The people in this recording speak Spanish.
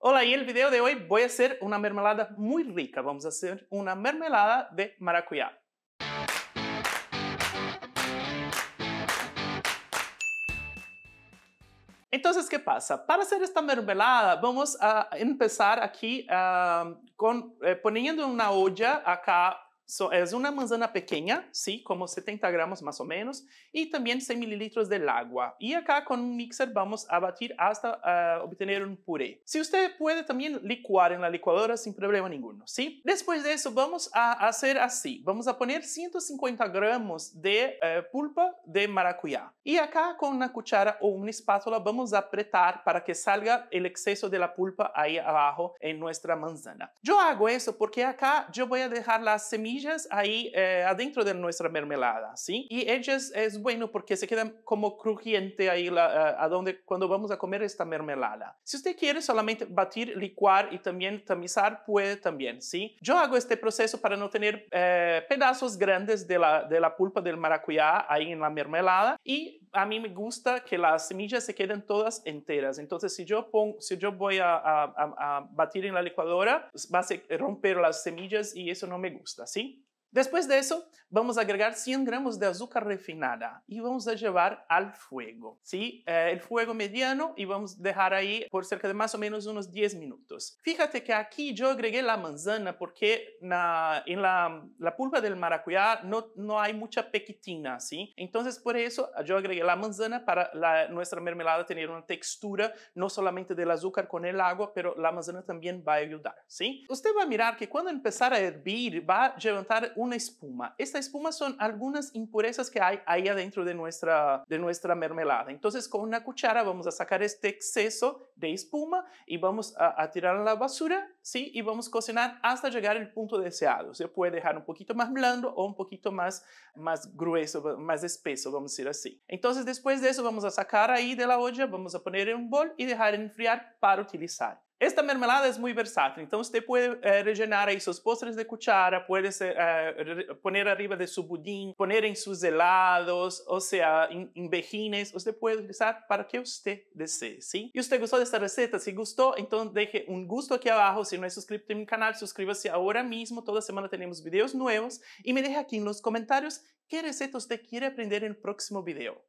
Hola, y el video de hoy voy a hacer una mermelada muy rica. Vamos a hacer una mermelada de maracuyá. Entonces, ¿qué pasa? Para hacer esta mermelada, vamos a empezar aquí ah, con, eh, poniendo una olla acá es una manzana pequeña, sí, como 70 gramos más o menos, y también 100 mililitros del agua. Y acá con un mixer vamos a batir hasta ah, obtener un puré. Si usted puede también licuar en la licuadora sin problema ninguno, sí. Después de eso vamos a hacer así. Vamos a poner 150 gramos de eh, pulpa de maracuyá. Y acá con una cuchara o una espátula vamos a apretar para que salga el exceso de la pulpa ahí abajo en nuestra manzana. Yo hago eso porque acá yo voy a dejar las semilla ahí eh, adentro de nuestra mermelada, ¿sí? Y ellas es bueno porque se quedan como crujiente ahí la, eh, a donde, cuando vamos a comer esta mermelada. Si usted quiere solamente batir, licuar y también tamizar, puede también, ¿sí? Yo hago este proceso para no tener eh, pedazos grandes de la, de la pulpa del maracuyá ahí en la mermelada y a mí me gusta que las semillas se queden todas enteras. Entonces, si yo, pongo, si yo voy a, a batir en la licuadora, pues va a romper las semillas y eso no me gusta, ¿sí? Después de eso, vamos a agregar 100 gramos de azúcar refinada y vamos a llevar al fuego, ¿sí? Eh, el fuego mediano y vamos a dejar ahí por cerca de más o menos unos 10 minutos. Fíjate que aquí yo agregué la manzana porque en la, pulpa del maracuyá no, no hay mucha pectina. ¿sí? Entonces, por eso ah, yo agregué la manzana para la, nuestra mermelada tener una textura no solamente del azúcar con el agua, pero la manzana también va a ayudar, ¿sí? Usted va a mirar que cuando empezar a hervir va a levantar una espuma. Esta espuma son algunas impurezas que hay ahí adentro de nuestra, de nuestra mermelada. Entonces con una cuchara vamos a sacar este exceso de espuma y vamos a, tirar a la basura, ¿sí? Y vamos a cocinar hasta llegar al punto deseado. Se puede dejar un poquito más blando o un poquito más, más grueso, más espeso, vamos a decir así. Entonces después de eso vamos a sacar ahí de la olla, vamos a poner en un bol y dejar enfriar para utilizar. Esta mermelada es muy versátil, entonces usted puede eh, rellenar ahí sus postres de cuchara, puede eh, poner arriba de su budín, poner en sus helados, o sea, en vejines, Usted puede utilizar para que usted desee, ¿sí? usted gustó de esta receta? Si gustó, entonces deje un gusto aquí abajo. Si no es suscrito en mi canal, suscríbase ahora mismo. Toda semana tenemos videos nuevos. Y me deje aquí en los comentarios qué receta usted quiere aprender en el próximo video.